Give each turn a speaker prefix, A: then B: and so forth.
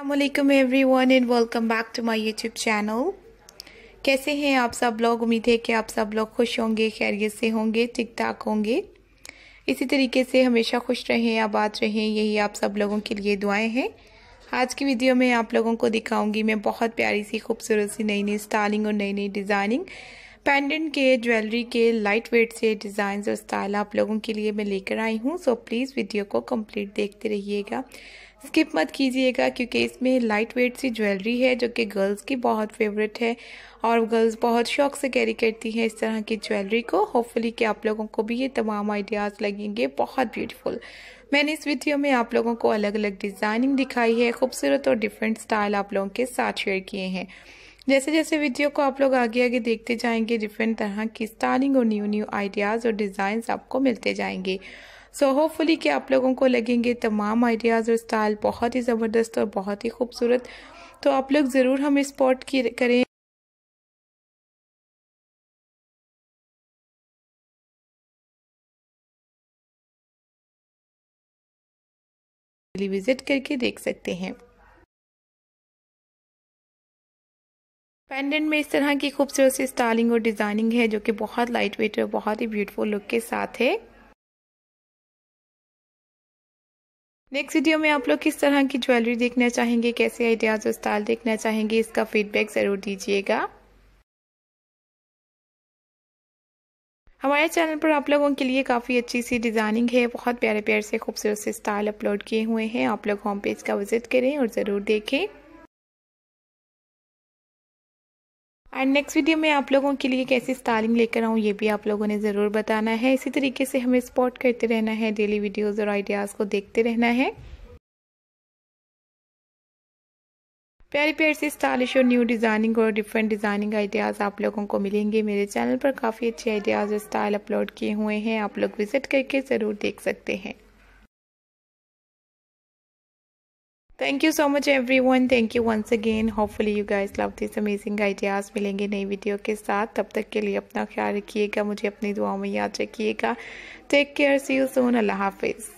A: अल्लाम everyone and welcome back to my YouTube channel कैसे हैं आप सब लोग उम्मीद है कि आप सब लोग खुश होंगे खैरियत से होंगे ठीक ठाक होंगे इसी तरीके से हमेशा खुश रहें आबाद रहें यही आप सब लोगों के लिए दुआएं हैं आज की वीडियो में आप लोगों को दिखाऊंगी मैं बहुत प्यारी सी खूबसूरत सी नई नई स्टाइलिंग और नई नई डिज़ाइनिंग पेंडेंट के ज्वेलरी के लाइट वेट से डिज़ाइन और स्टाइल आप लोगों के लिए मैं लेकर आई हूँ सो प्लीज़ वीडियो को कम्प्लीट देखते रहिएगा स्किप मत कीजिएगा क्योंकि इसमें लाइट वेट सी ज्वेलरी है जो कि गर्ल्स की बहुत फेवरेट है और गर्ल्स बहुत शौक से कैरी करती हैं इस तरह की ज्वेलरी को होपफुली कि आप लोगों को भी ये तमाम आइडियाज़ लगेंगे बहुत ब्यूटीफुल मैंने इस वीडियो में आप लोगों को अलग अलग डिज़ाइनिंग दिखाई है खूबसूरत और डिफरेंट स्टाइल आप लोगों के साथ शेयर किए हैं जैसे जैसे वीडियो को आप लोग आगे आगे देखते जाएंगे डिफरेंट तरह की स्टाइलिंग और न्यू न्यू आइडियाज़ और डिजाइन आपको मिलते जाएंगे सो होपफुली कि आप लोगों को लगेंगे तमाम आइडियाज़ और स्टाइल बहुत ही ज़बरदस्त और बहुत ही
B: खूबसूरत तो आप लोग ज़रूर हमें स्पॉट करें विजिट करके देख सकते हैं पेंडेंट में इस तरह की खूबसूरत सी
A: स्टाइलिंग और डिज़ाइनिंग है जो कि बहुत लाइट वेट और बहुत ही ब्यूटीफुल लुक के साथ है नेक्स्ट वीडियो में आप लोग किस तरह की ज्वेलरी देखना चाहेंगे कैसे आइडियाज और स्टाइल देखना चाहेंगे इसका फीडबैक ज़रूर दीजिएगा हमारे चैनल पर आप लोगों के लिए काफ़ी अच्छी सी डिज़ाइनिंग है बहुत प्यारे प्यारे से खूबसूरत से स्टाइल अपलोड किए हुए हैं आप लोग होम पेज का विजिट करें और ज़रूर देखें एंड नेक्स्ट वीडियो में आप लोगों के लिए कैसी स्टाइलिंग लेकर आऊँ ये भी आप लोगों ने ज़रूर बताना है इसी तरीके से हमें स्पॉट करते रहना है डेली वीडियोज़ और आइडियाज़ को देखते रहना है प्यारी प्यारी से स्टाइलिश और न्यू डिज़ाइनिंग और डिफरेंट डिज़ाइनिंग आइडियाज़ आप लोगों को मिलेंगे मेरे चैनल पर काफ़ी अच्छे आइडियाज़ और स्टाइल अपलोड किए हुए हैं आप लोग विजिट करके ज़रूर देख सकते हैं thank you so much everyone thank you once again hopefully you guys love this amazing ideas मिलेंगे नई वीडियो के साथ तब तक के लिए अपना ख्याल रखिएगा मुझे अपनी दुआओं में याद रखिएगा take care see you soon
B: अल्लाह हाफिज़